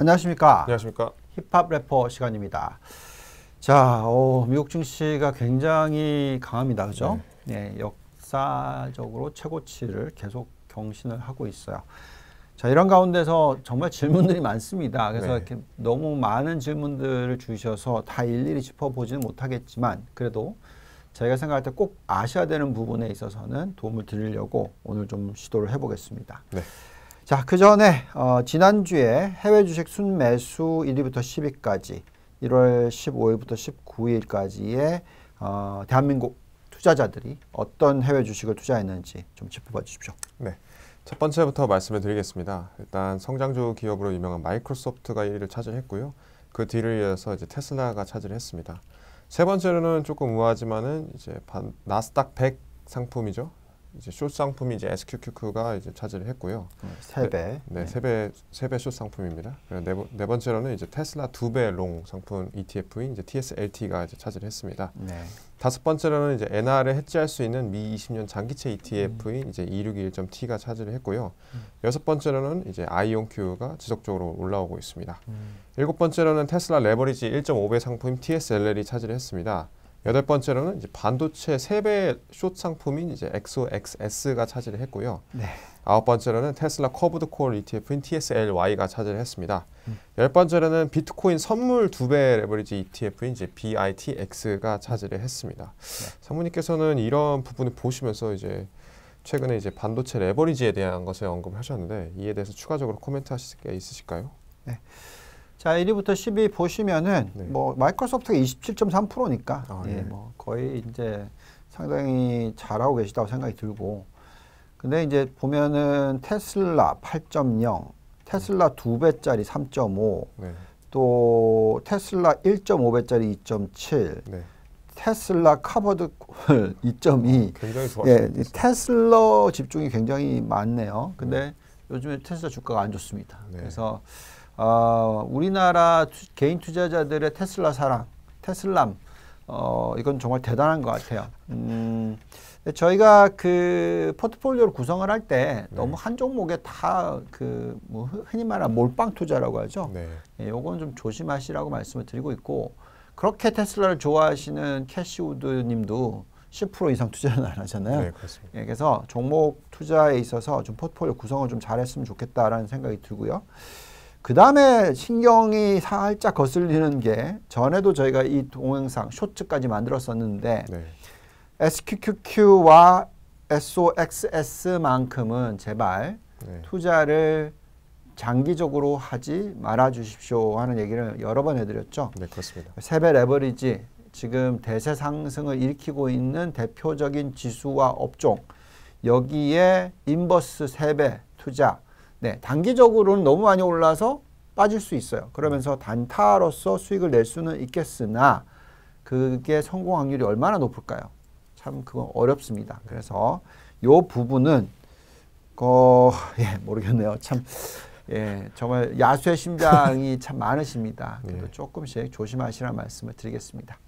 안녕하십니까. 안녕하십니까. 힙합 래퍼 시간입니다. 자, 오, 어, 미국 증시가 굉장히 강합니다. 그죠? 네. 네. 역사적으로 최고치를 계속 경신을 하고 있어요. 자, 이런 가운데서 정말 질문들이 많습니다. 그래서 네. 이렇게 너무 많은 질문들을 주셔서 다 일일이 짚어보지는 못하겠지만, 그래도 저가 생각할 때 꼭 아셔야 되는 부분에 있어서는 도움을 드리려고 오늘 좀 시도를 해보겠습니다. 네. 자, 그 전에 어, 지난주에 해외 주식 순매수 1위부터 10위까지 1월 15일부터 19일까지의 어, 대한민국 투자자들이 어떤 해외 주식을 투자했는지 좀 짚어봐 주십시오. 네. 첫 번째부터 말씀을 드리겠습니다. 일단 성장주 기업으로 유명한 마이크로소프트가 1위를 차지했고요. 그 뒤를 이어서 이제 테슬라가 차지를 했습니다. 세 번째로는 조금 우아하지만은 이제 나스닥 100 상품이죠. 이제 숏 상품이 이제 SQQQ가 이제 차지를 했고요. 음, 네, 네, 네. 세 배. 네, 세배 세 배 숏 상품입니다. 그리고 네, 네 번째로는 이제 테슬라 두 배 롱 상품 ETF인 이제 TSLT가 이제 차지를 했습니다. 네. 다섯 번째로는 이제 NR을 해지할 수 있는 미 20년 장기채 ETF인 음. 이제 2621.T가 차지를 했고요. 음. 여섯 번째로는 이제 IONQ가 지속적으로 올라오고 있습니다. 음. 일곱 번째로는 테슬라 레버리지 1.5배 상품 TSLL이 차지를 했습니다. 여덟 번째로는 이제 반도체 세배 숏 상품인 이제 엑소 XS가 차지를 했고요. 네. 아홉 번째로는 테슬라 커브드 콜 ETF인 TSLY가 차지를 했습니다. 음. 열 번째로는 비트코인 선물 두배 레버리지 ETF인 이제 BITX가 차지를 했습니다. 네. 사모님께서는 이런 부분을 보시면서 이제 최근에 이제 반도체 레버리지에 대한 것을 언급하셨는데 이에 대해서 추가적으로 코멘트 하실 게 있으실까요? 네. 자, 1위부터 10위 보시면은 네. 뭐 마이크로소프트가 27.3%니까 아, 예, 네. 뭐 거의 이제 상당히 잘하고 계시다고 생각이 들고 근데 이제 보면은 테슬라 8.0, 테슬라 네. 두 배짜리 3.5, 네. 또 테슬라 1.5배짜리 2.7, 네. 테슬라 카버드 2.2, 아, 굉장히 예, 테슬라 집중이 굉장히 많네요. 근데 네. 요즘에 테슬라 주가가 안 좋습니다. 네. 그래서 어, 우리나라 투, 개인 투자자들의 테슬라 사랑, 테슬람, 어, 이건 정말 대단한 것 같아요. 음, 저희가 그 포트폴리오를 구성을 할때 네. 너무 한 종목에 다그뭐 흔히 말하는 몰빵 투자라고 하죠. 네. 예, 요건 좀 조심하시라고 말씀을 드리고 있고 그렇게 테슬라를 좋아하시는 캐시우드님도 10% 이상 투자는 안 하잖아요. 네, 예, 그래서 종목 투자에 있어서 좀 포트폴리오 구성을 좀 잘했으면 좋겠다라는 생각이 들고요. 그 다음에 신경이 살짝 거슬리는 게 전에도 저희가 이 동영상 쇼츠까지 만들었었는데 네. SQQQ와 SOXS만큼은 제발 네. 투자를 장기적으로 하지 말아 주십시오 하는 얘기를 여러 번 해드렸죠. 네, 그렇습니다. 세배 레버리지 지금 대세 상승을 일으키고 있는 대표적인 지수와 업종 여기에 인버스 세배 투자 네, 단기적으로는 너무 많이 올라서 빠질 수 있어요. 그러면서 단타로서 수익을 낼 수는 있겠으나 그게 성공 확률이 얼마나 높을까요? 참 그건 어렵습니다. 그래서 요 부분은 어, 예, 모르겠네요. 참 예, 정말 야수의 심장이 참 많으십니다. 그래도 네. 조금씩 조심하시라는 말씀을 드리겠습니다.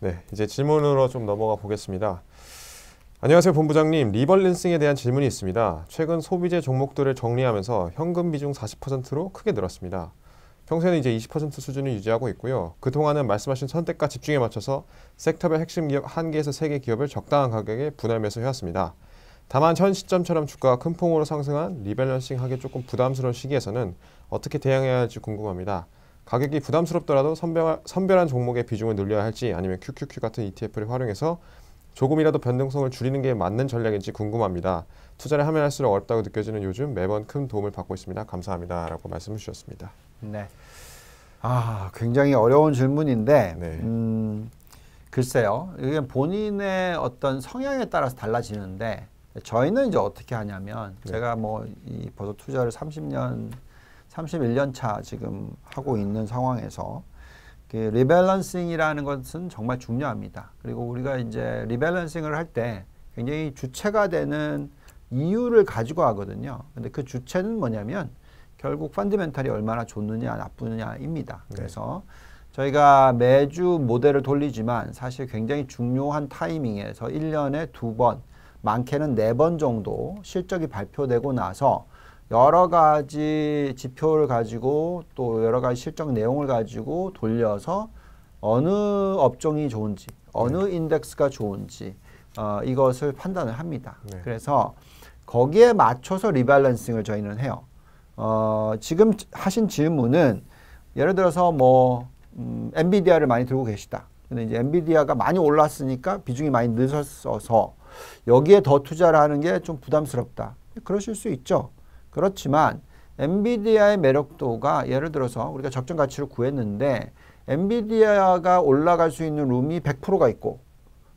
네, 이제 질문으로 좀 넘어가 보겠습니다. 안녕하세요 본부장님 리벌런싱에 대한 질문이 있습니다. 최근 소비재 종목들을 정리하면서 현금 비중 40%로 크게 늘었습니다. 평소에는 이제 20% 수준을 유지하고 있고요. 그동안은 말씀하신 선택과 집중에 맞춰서 섹터별 핵심 기업 1개에서 3개 기업을 적당한 가격에 분할 매수해왔습니다. 다만 현 시점처럼 주가가 큰 폭으로 상승한 리밸런싱 하기 조금 부담스러운 시기에서는 어떻게 대응해야 할지 궁금합니다. 가격이 부담스럽더라도 선별한 종목의 비중을 늘려야 할지 아니면 QQQ 같은 ETF를 활용해서 조금이라도 변동성을 줄이는 게 맞는 전략인지 궁금합니다. 투자를 하면 할수록 어렵다고 느껴지는 요즘 매번 큰 도움을 받고 있습니다. 감사합니다. 라고 말씀을 주셨습니다. 네. 아, 굉장히 어려운 질문인데, 네. 음, 글쎄요. 이게 본인의 어떤 성향에 따라서 달라지는데, 저희는 이제 어떻게 하냐면, 네. 제가 뭐, 이 버섯 투자를 30년, 31년 차 지금 하고 있는 상황에서, 그 리밸런싱이라는 것은 정말 중요합니다. 그리고 우리가 이제 리밸런싱을 할 때 굉장히 주체가 되는 이유를 가지고 하거든요. 근데 그 주체는 뭐냐면 결국 펀드멘탈이 얼마나 좋느냐 나쁘느냐입니다. 네. 그래서 네. 저희가 매주 모델을 돌리지만 사실 굉장히 중요한 타이밍에서 1년에 두 번, 많게는 네 번 정도 실적이 발표되고 나서 여러 가지 지표를 가지고 또 여러 가지 실적 내용을 가지고 돌려서 어느 업종이 좋은지 어느 네. 인덱스가 좋은지 어, 이것을 판단을 합니다. 네. 그래서 거기에 맞춰서 리밸런싱을 저희는 해요. 어, 지금 하신 질문은 예를 들어서 뭐 음, 엔비디아를 많이 들고 계시다. 근데 이제 엔비디아가 많이 올랐으니까 비중이 많이 늘었어서 여기에 더 투자를 하는 게 좀 부담스럽다. 그러실 수 있죠. 그렇지만 엔비디아의 매력도가 예를 들어서 우리가 적정 가치를 구했는데 엔비디아가 올라갈 수 있는 룸이 100%가 있고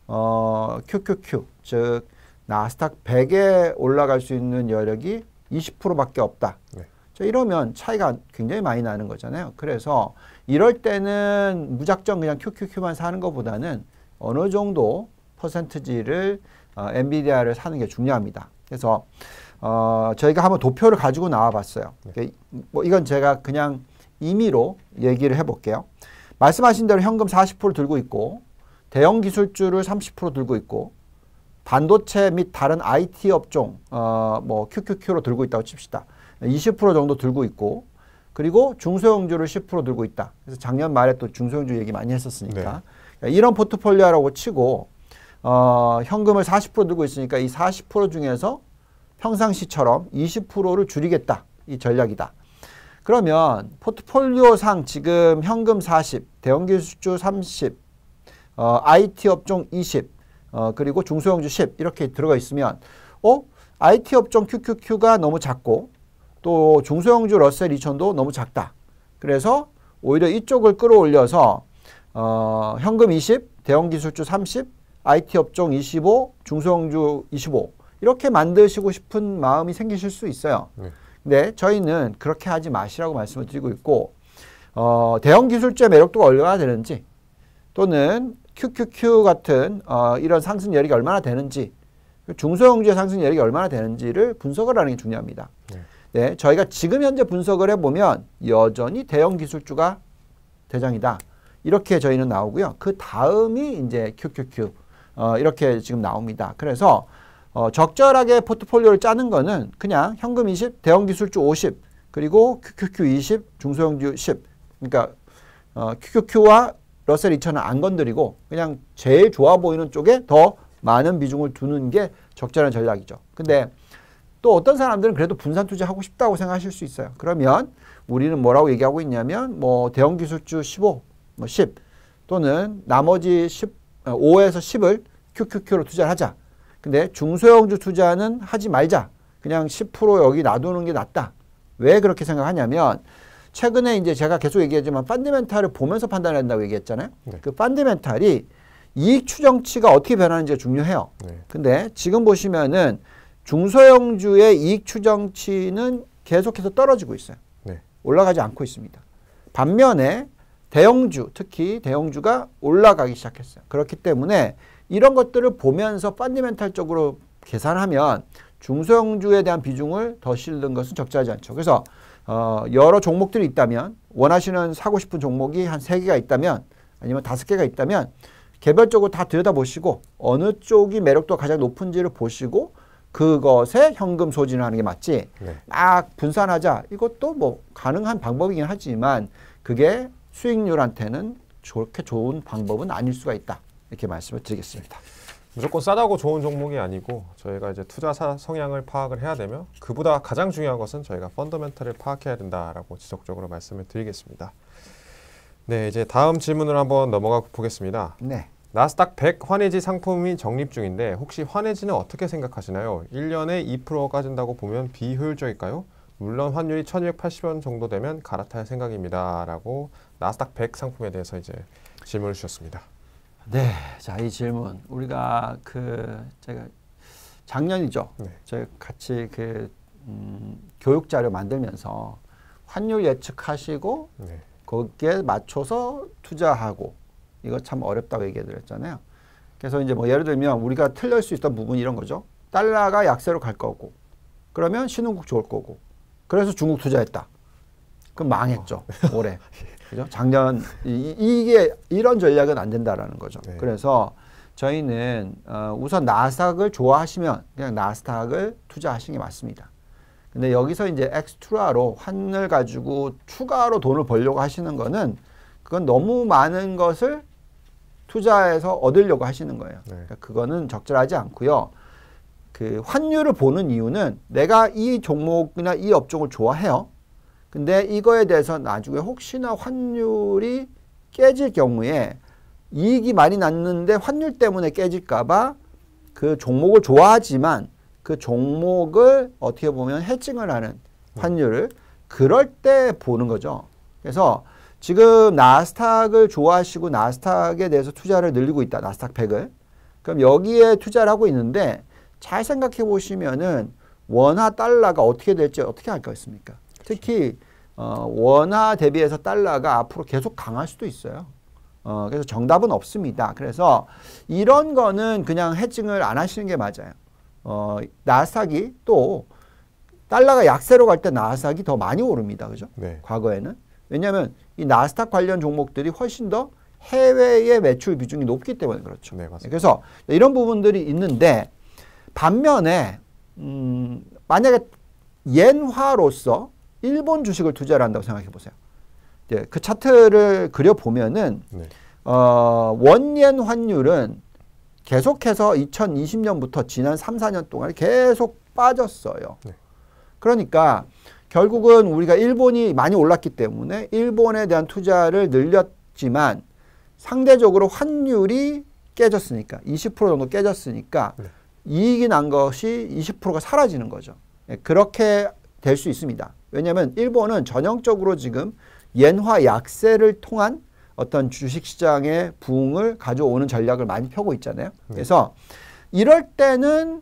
어, QQQ 즉 나스닥 100에 올라갈 수 있는 여력이 20%밖에 없다. 네. 자, 이러면 차이가 굉장히 많이 나는 거잖아요. 그래서 이럴 때는 무작정 그냥 QQQ만 사는 것보다는 어느 정도 퍼센트지를 어, 엔비디아를 사는 게 중요합니다. 그래서 어, 저희가 한번 도표를 가지고 나와봤어요. 네. 뭐 이건 제가 그냥 임의로 얘기를 해볼게요. 말씀하신 대로 현금 40% 들고 있고 대형 기술주를 30% 들고 있고 반도체 및 다른 IT 업종 어, 뭐 QQQ로 들고 있다고 칩시다. 20% 정도 들고 있고 그리고 중소형주를 10% 들고 있다. 그래서 작년 말에 또 중소형주 얘기 많이 했었으니까 네. 그러니까 이런 포트폴리오라고 치고 어, 현금을 40% 들고 있으니까 이 40% 중에서 평상시처럼 20%를 줄이겠다. 이 전략이다. 그러면 포트폴리오상 지금 현금 40, 대형기술주 30, 어, IT 업종 20, 어, 그리고 중소형주 10 이렇게 들어가 있으면 어? IT 업종 QQQ가 너무 작고 또 중소형주 러셀 2000도 너무 작다. 그래서 오히려 이쪽을 끌어올려서 어, 현금 20, 대형기술주 30, IT 업종 25, 중소형주 25 이렇게 만드시고 싶은 마음이 생기실 수 있어요. 네. 근데 저희는 그렇게 하지 마시라고 말씀을 드리고 있고 어, 대형 기술주의 매력도가 얼마나 되는지 또는 QQQ 같은 어, 이런 상승 여력이 얼마나 되는지 중소형주의 상승 여력이 얼마나 되는지를 분석을 하는 게 중요합니다. 네. 네, 저희가 지금 현재 분석을 해보면 여전히 대형 기술주가 대장이다. 이렇게 저희는 나오고요. 그 다음이 이제 QQQ 어, 이렇게 지금 나옵니다. 그래서 어, 적절하게 포트폴리오를 짜는 거는 그냥 현금 20, 대형 기술주 50, 그리고 QQQ 20, 중소형주 10. 그러니까 어, QQQ와 러셀 2000은 안 건드리고 그냥 제일 좋아 보이는 쪽에 더 많은 비중을 두는 게 적절한 전략이죠. 근데 또 어떤 사람들은 그래도 분산 투자하고 싶다고 생각하실 수 있어요. 그러면 우리는 뭐라고 얘기하고 있냐면 뭐 대형 기술주 15, 뭐 10 또는 나머지 10, 5에서 10을 QQQ로 투자를 하자. 근데 중소형주 투자는 하지 말자. 그냥 10% 여기 놔두는 게 낫다. 왜 그렇게 생각하냐면 최근에 이제 제가 계속 얘기하지만 펀드멘탈을 보면서 판단을 한다고 얘기했잖아요. 네. 그 펀드멘탈이 이익 추정치가 어떻게 변하는지가 중요해요. 네. 근데 지금 보시면은 중소형주의 이익 추정치는 계속해서 떨어지고 있어요. 네. 올라가지 않고 있습니다. 반면에 대형주, 특히 대형주가 올라가기 시작했어요. 그렇기 때문에 이런 것들을 보면서 펀디멘탈적으로 계산하면 중소형주에 대한 비중을 더 실는 것은 적절하지 않죠. 그래서 어, 여러 종목들이 있다면 원하시는 사고 싶은 종목이 한 세개가 있다면 아니면 다섯 개가 있다면 개별적으로 다 들여다보시고 어느 쪽이 매력도가 가장 높은지를 보시고 그것에 현금 소진을 하는 게 맞지 네. 막 분산하자 이것도 뭐 가능한 방법이긴 하지만 그게 수익률한테는 좋게 좋은 방법은 아닐 수가 있다. 이렇게 말씀을 드리겠습니다. 무조건 싸다고 좋은 종목이 아니고 저희가 이제 투자 사 성향을 파악을 해야 되며 그보다 가장 중요한 것은 저희가 펀더멘탈을 파악해야 된다라고 지속적으로 말씀을 드리겠습니다. 네, 이제 다음 질문을 한번 넘어가 보겠습니다. 네. 나스닥 100 환해지 상품이 적립 중인데 혹시 환해지는 어떻게 생각하시나요? 1년에 2% 까진다고 보면 비효율적일까요? 물론 환율이 1280원 정도 되면 갈아탈 생각입니다. 라고 나스닥 100 상품에 대해서 이제 질문을 주셨습니다. 네, 자이 질문 우리가 그 제가 작년이죠. 네. 저희 같이 그 음, 교육 자료 만들면서 환율 예측하시고 네. 거기에 맞춰서 투자하고 이거 참 어렵다고 얘기해드렸잖아요. 그래서 이제 뭐 예를 들면 우리가 틀릴 수 있던 부분 이런 거죠. 달러가 약세로 갈 거고 그러면 신흥국 좋을 거고 그래서 중국 투자했다. 그럼 망했죠 어. 올해. 예. 그죠? 작년 이, 이게 이런 전략은 안 된다라는 거죠. 네. 그래서 저희는 어, 우선 나스닥을 좋아하시면 그냥 나스닥을 투자하시는 게 맞습니다. 근데 여기서 이제 엑스트라로 환을 가지고 추가로 돈을 벌려고 하시는 거는 그건 너무 많은 것을 투자해서 얻으려고 하시는 거예요. 네. 그러니까 그거는 적절하지 않고요. 그 환율을 보는 이유는 내가 이 종목이나 이 업종을 좋아해요. 근데 이거에 대해서 나중에 혹시나 환율이 깨질 경우에 이익이 많이 났는데 환율 때문에 깨질까봐 그 종목을 좋아하지만 그 종목을 어떻게 보면 해칭을 하는 환율을 그럴 때 보는 거죠. 그래서 지금 나스닥을 좋아하시고 나스닥에 대해서 투자를 늘리고 있다. 나스닥 팩을. 그럼 여기에 투자를 하고 있는데 잘 생각해 보시면은 원화 달러가 어떻게 될지 어떻게 할것 있습니까? 특히 어, 원화 대비해서 달러가 앞으로 계속 강할 수도 있어요. 어, 그래서 정답은 없습니다. 그래서 이런 거는 그냥 해증을 안 하시는 게 맞아요. 어, 나스닥이 또 달러가 약세로 갈 때 나스닥이 더 많이 오릅니다. 그죠? 네. 과거에는. 왜냐하면 이 나스닥 관련 종목들이 훨씬 더 해외의 매출 비중이 높기 때문에 그렇죠. 네, 맞습니다. 그래서 이런 부분들이 있는데 반면에 음, 만약에 엔화로서 일본 주식을 투자를 한다고 생각해 보세요. 이제 그 차트를 그려 보면은 네. 어, 원옌 환율은 계속해서 2020년부터 지난 3, 4년 동안 계속 빠졌어요. 네. 그러니까 결국은 우리가 일본이 많이 올랐기 때문에 일본에 대한 투자를 늘렸지만 상대적으로 환율이 깨졌으니까 20% 정도 깨졌으니까 네. 이익이 난 것이 20%가 사라지는 거죠. 예, 그렇게 될 수 있습니다. 왜냐하면 일본은 전형적으로 지금 엔화 약세를 통한 어떤 주식시장의 부흥을 가져오는 전략을 많이 펴고 있잖아요. 네. 그래서 이럴 때는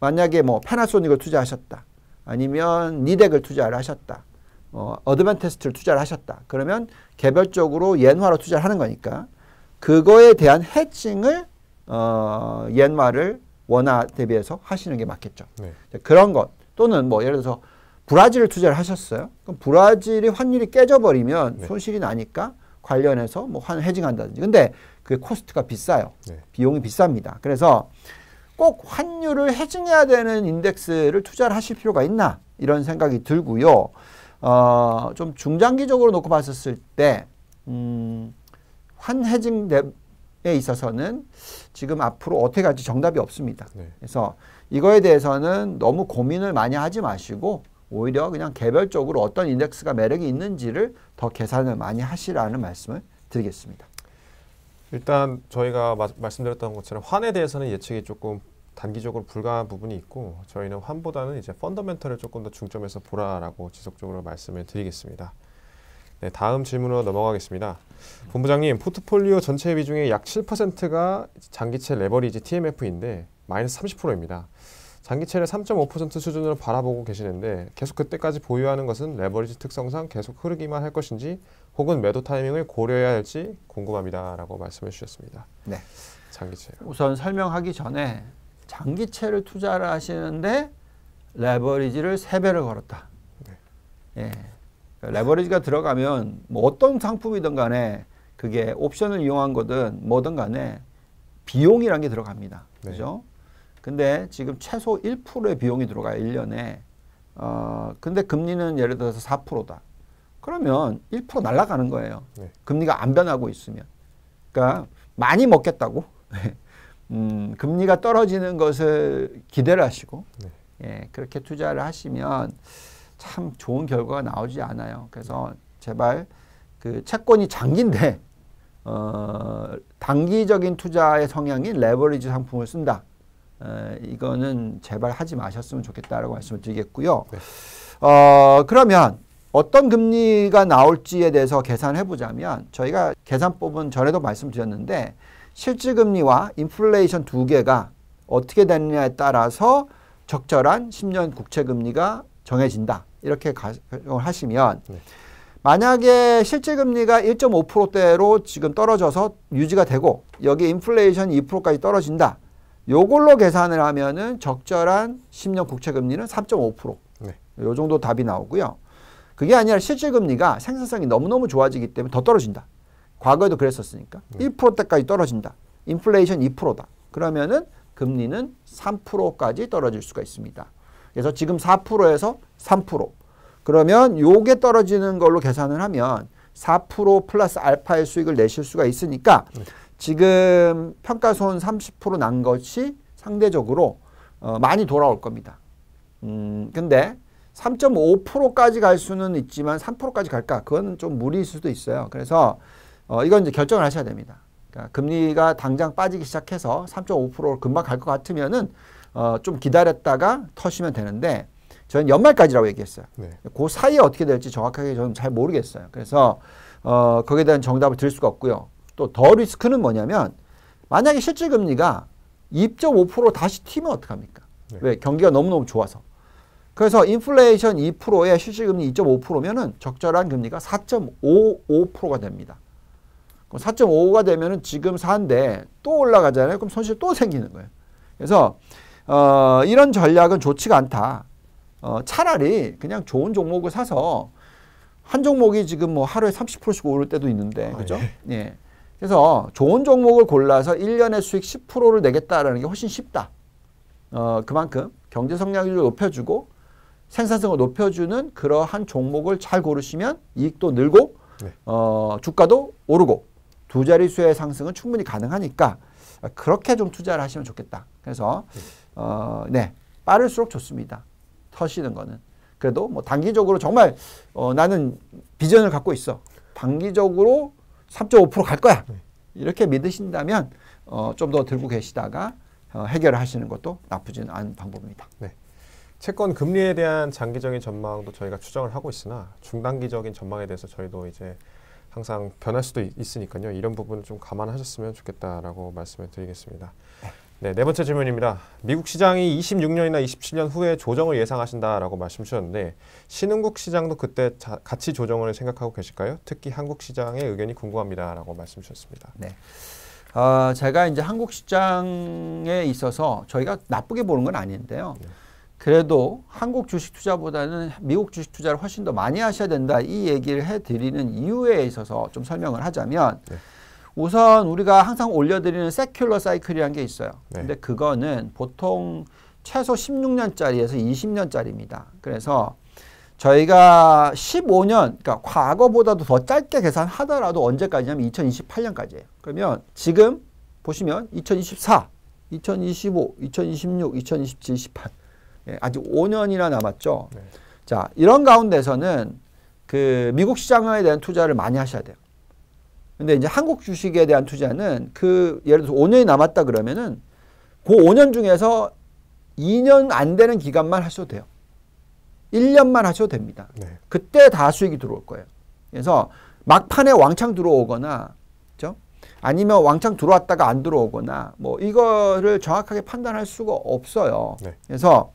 만약에 뭐 파나소닉을 투자하셨다. 아니면 니덱을 투자를 하셨다. 어, 어드밴테스트를 투자를 하셨다. 그러면 개별적으로 엔화로 투자를 하는 거니까 그거에 대한 해칭을 어, 엔화를 원화 대비해서 하시는 게 맞겠죠. 네. 그런 것 또는 뭐 예를 들어서 브라질 을 투자를 하셨어요. 그럼 브라질이 환율이 깨져버리면 네. 손실이 나니까 관련해서 뭐환 해징한다든지. 근데 그 코스트가 비싸요. 네. 비용이 비쌉니다. 그래서 꼭 환율을 해징해야 되는 인덱스를 투자를 하실 필요가 있나 이런 생각이 들고요. 어, 좀 중장기적으로 놓고 봤었을 때, 음, 환해징에 있어서는 지금 앞으로 어떻게 갈지 정답이 없습니다. 네. 그래서 이거에 대해서는 너무 고민을 많이 하지 마시고 오히려 그냥 개별적으로 어떤 인덱스가 매력이 있는지를 더 계산을 많이 하시라는 말씀을 드리겠습니다. 일단 저희가 마, 말씀드렸던 것처럼 환에 대해서는 예측이 조금 단기적으로 불가한 부분이 있고 저희는 환보다는 이제 펀더멘털을 조금 더 중점에서 보라라고 지속적으로 말씀을 드리겠습니다. 네, 다음 질문으로 넘어가겠습니다. 본부장님, 포트폴리오 전체 비중의 약 7%가 장기채 레버리지 TMF인데 마이너스 30%입니다. 장기채를 3.5% 수준으로 바라보고 계시는데 계속 그때까지 보유하는 것은 레버리지 특성상 계속 흐르기만 할 것인지 혹은 매도 타이밍을 고려해야 할지 궁금합니다라고 말씀해 주셨습니다. 네. 장기채. 우선 설명하기 전에 장기채를 투자를 하시는데 레버리지를 3배를 걸었다. 네. 예. 그러니까 레버리지가 들어가면 뭐 어떤 상품이든 간에 그게 옵션을 이용한 거든 뭐든 간에 비용이란 게 들어갑니다. 네. 그죠? 근데 지금 최소 1%의 비용이 들어가요. 1년에. 어, 근데 금리는 예를 들어서 4%다. 그러면 1% 날아가는 거예요. 네. 금리가 안 변하고 있으면. 그러니까 많이 먹겠다고. 네. 음, 금리가 떨어지는 것을 기대를 하시고 네. 예, 그렇게 투자를 하시면 참 좋은 결과가 나오지 않아요. 그래서 제발 그 채권이 장기인데 어, 단기적인 투자의 성향인 레버리지 상품을 쓴다. 어, 이거는 제발 하지 마셨으면 좋겠다라고 말씀을 드리겠고요. 네. 어, 그러면 어떤 금리가 나올지에 대해서 계산해 보자면 저희가 계산법은 전에도 말씀드렸는데 실질금리와 인플레이션 두 개가 어떻게 되느냐에 따라서 적절한 10년 국채금리가 정해진다. 이렇게 가정을 하시면 네. 만약에 실질금리가 1.5%대로 지금 떨어져서 유지가 되고 여기 인플레이션 2%까지 떨어진다. 요걸로 계산을 하면은 적절한 10년 국채 금리는 3.5%. 네. 요 정도 답이 나오고요. 그게 아니라 실질 금리가 생산성이 너무너무 좋아지기 때문에 더 떨어진다. 과거에도 그랬었으니까. 네. 1%대까지 떨어진다. 인플레이션 2%다. 그러면은 금리는 3%까지 떨어질 수가 있습니다. 그래서 지금 4%에서 3%. 그러면 요게 떨어지는 걸로 계산을 하면 4% 플러스 알파의 수익을 내실 수가 있으니까 네. 지금 평가 손 30%난 것이 상대적으로 어, 많이 돌아올 겁니다. 음, 근데 3.5%까지 갈 수는 있지만 3%까지 갈까? 그건 좀 무리일 수도 있어요. 그래서 어, 이건 이제 결정을 하셔야 됩니다. 그러니까 금리가 당장 빠지기 시작해서 3.5%를 금방 갈 것 같으면은 어, 기다렸다가 터시면 되는데 저는 연말까지라고 얘기했어요. 네. 그 사이에 어떻게 될지 정확하게 저는 잘 모르겠어요. 그래서 어, 거기에 대한 정답을 드 수가 없고요. 또더 리스크는 뭐냐면 만약에 실질 금리가 2.5% 다시 튀면 어떡합니까? 네. 왜 경기가 너무너무 좋아서. 그래서 인플레이션 2%에 실질 금리 2.5%면은 적절한 금리가 4.55%가 됩니다. 4.55가 되면은 지금 사는데 또 올라가잖아요. 그럼 손실 또 생기는 거예요. 그래서 어, 이런 전략은 좋지가 않다. 어, 차라리 그냥 좋은 종목을 사서 한 종목이 지금 뭐 하루에 30%씩 오를 때도 있는데 아, 그죠? 네. 예. 예. 그래서 좋은 종목을 골라서 1년의 수익 10%를 내겠다라는 게 훨씬 쉽다. 어, 그만큼 경제 성장률을 높여주고 생산성을 높여주는 그러한 종목을 잘 고르시면 이익도 늘고 네. 어, 주가도 오르고 두 자릿수의 상승은 충분히 가능하니까 그렇게 좀 투자를 하시면 좋겠다. 그래서 어, 네 빠를수록 좋습니다. 터시는 거는 그래도 뭐 단기적으로 정말 어, 나는 비전을 갖고 있어. 단기적으로 3.5%갈 거야. 이렇게 믿으신다면 어, 좀 더 들고 계시다가 어, 해결하시는 것도 나쁘진 않은 방법입니다. 네. 채권 금리에 대한 장기적인 전망도 저희가 추정을 하고 있으나 중단기적인 전망에 대해서 저희도 이제 항상 변할 수도 있, 으니까요 이런 부분을 좀 감안하셨으면 좋겠다라고 말씀을 드리겠습니다. 네. 네, 네 번째 질문입니다. 미국 시장이 26년이나 27년 후에 조정을 예상하신다라고 말씀 주셨는데 신흥국 시장도 그때 자, 같이 조정을 생각하고 계실까요? 특히 한국 시장의 의견이 궁금합니다라고 말씀 주셨습니다. 네. 어, 제가 이제 한국 시장에 있어서 저희가 나쁘게 보는 건 아닌데요. 네. 그래도 한국 주식 투자보다는 미국 주식 투자를 훨씬 더 많이 하셔야 된다 이 얘기를 해드리는 이유에 있어서 좀 설명을 하자면 네. 우선 우리가 항상 올려드리는 세큘러 사이클이라는 게 있어요. 네. 근데 그거는 보통 최소 16년짜리에서 20년짜리입니다. 그래서 저희가 15년, 그러니까 과거보다도 더 짧게 계산하더라도 언제까지냐면 2028년까지예요. 그러면 지금 보시면 2024, 2025, 2026, 2027, 28 예, 아직 5년이나 남았죠. 네. 자 이런 가운데서는 그 미국 시장에 대한 투자를 많이 하셔야 돼요. 근데 이제 한국 주식에 대한 투자는 그 예를 들어서 5년이 남았다 그러면은 그 5년 중에서 2년 안 되는 기간만 하셔도 돼요. 1년만 하셔도 됩니다. 네. 그때 다 수익이 들어올 거예요. 그래서 막판에 왕창 들어오거나 그죠? 아니면 왕창 들어왔다가 안 들어오거나 뭐 이거를 정확하게 판단할 수가 없어요. 네. 그래서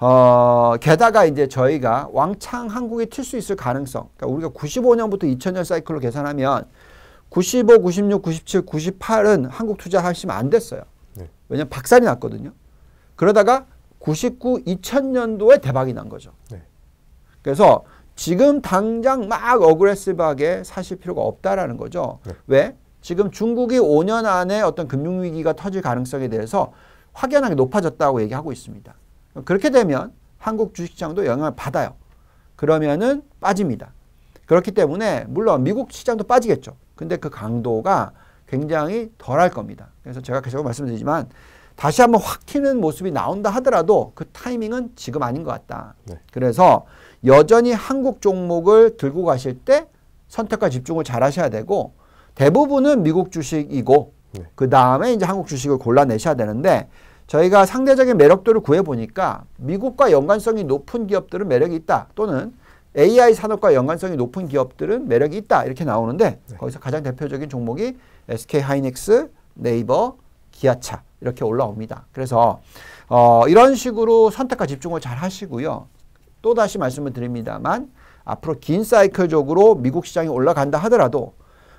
어, 게다가 이제 저희가 왕창 한국에 튈수 있을 가능성. 그러니까 우리가 95년부터 2000년 사이클로 계산하면 95, 96, 97, 98은 한국 투자하시면 안 됐어요. 네. 왜냐면 박살이 났거든요. 그러다가 99, 2000년도에 대박이 난 거죠. 네. 그래서 지금 당장 막 어그레시브하게 사실 필요가 없다라는 거죠. 네. 왜? 지금 중국이 5년 안에 어떤 금융위기가 터질 가능성에 대해서 확연하게 높아졌다고 얘기하고 있습니다. 그렇게 되면 한국 주식시장도 영향을 받아요. 그러면은 빠집니다. 그렇기 때문에 물론 미국 시장도 빠지겠죠. 근데 그 강도가 굉장히 덜할 겁니다. 그래서 제가 계속 말씀드리지만 다시 한번 확 튀는 모습이 나온다 하더라도 그 타이밍은 지금 아닌 것 같다. 네. 그래서 여전히 한국 종목을 들고 가실 때 선택과 집중을 잘 하셔야 되고 대부분은 미국 주식이고 네. 그 다음에 이제 한국 주식을 골라내셔야 되는데 저희가 상대적인 매력도를 구해보니까 미국과 연관성이 높은 기업들은 매력이 있다 또는 AI 산업과 연관성이 높은 기업들은 매력이 있다 이렇게 나오는데 네. 거기서 가장 대표적인 종목이 SK 하이닉스, 네이버, 기아차 이렇게 올라옵니다. 그래서 어, 이런 식으로 선택과 집중을 잘 하시고요. 또 다시 말씀을 드립니다만 앞으로 긴 사이클적으로 미국 시장이 올라간다 하더라도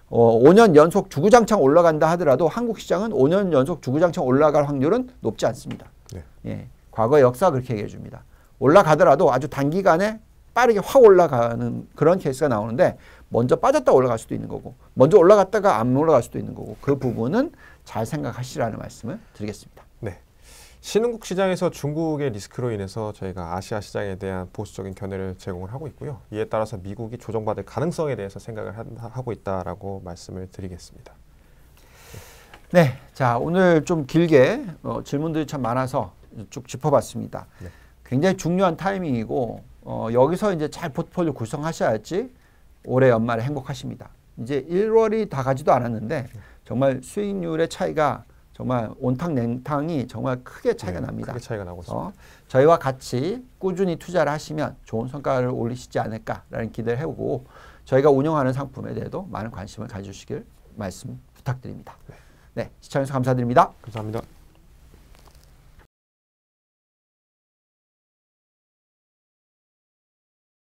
어, 5년 연속 주구장창 올라간다 하더라도 한국 시장은 5년 연속 주구장창 올라갈 확률은 높지 않습니다. 네. 예, 과거역사 그렇게 얘기해 줍니다. 올라가더라도 아주 단기간에 빠르게 확 올라가는 그런 케이스가 나오는데 먼저 빠졌다 올라갈 수도 있는 거고 먼저 올라갔다가 안 올라갈 수도 있는 거고 그 부분은 잘 생각하시라는 말씀을 드리겠습니다. 네. 신흥국 시장에서 중국의 리스크로 인해서 저희가 아시아 시장에 대한 보수적인 견해를 제공을 하고 있고요. 이에 따라서 미국이 조정받을 가능성에 대해서 생각을 하고 있다라고 말씀을 드리겠습니다. 네, 자 오늘 좀 길게 어, 질문들이 참 많아서 쭉 짚어봤습니다. 네. 굉장히 중요한 타이밍이고 어, 여기서 이제 잘 포트폴리오 구성하셔야지 올해 연말에 행복하십니다. 이제 1월이 다 가지도 않았는데 정말 수익률의 차이가 정말 온탕 냉탕이 정말 크게 차이가 네, 납니다. 크게 차이가 나고 있습니다. 저희와 같이 꾸준히 투자를 하시면 좋은 성과를 올리시지 않을까라는 기대를 해오고 저희가 운영하는 상품에 대해도 많은 관심을 가져주시길 말씀 부탁드립니다. 네, 네 시청해주셔서 감사드립니다. 감사합니다.